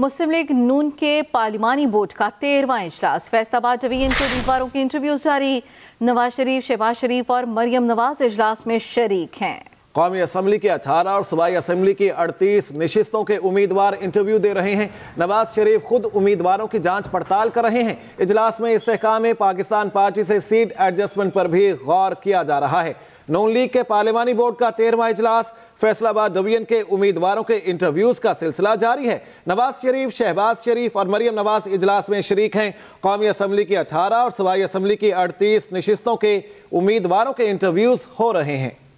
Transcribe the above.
मुस्लिम league नून के पार्लिमानी board का तेरवा इजलास फैसलाबाद डिवीजन के उम्मीदवारों की इंटरव्यू जारी नवाज शरीफ शहबाज शरीफ और मरियम नवाज इजलास में शरीक हैं कौमी असम्बली के 18 और सूबाई असम्बली की 38 नशस्तों के उम्मीदवार इंटरव्यू दे रहे हैं नवाज शरीफ खुद उम्मीदवारों की जांच पड़ताल कर रहे हैं इजलास में इस्तेकाम पाकिस्तान पार्टी से सीट एडजस्टमेंट पर भी गौर किया जा रहा है नून लीग के पार्लियामानी बोर्ड का तेरहवा इजलास फैसलाबाद डिवीजन के उम्मीदवारों के इंटरव्यूज का सिलसिला जारी है नवाज शरीफ शहबाज शरीफ और मरियम नवाज इजलास में शरीक हैं कौमी असम्बली की अठारह और सूबाई असम्बली की अड़तीस नशस्तों के उम्मीदवारों के इंटरव्यूज हो रहे हैं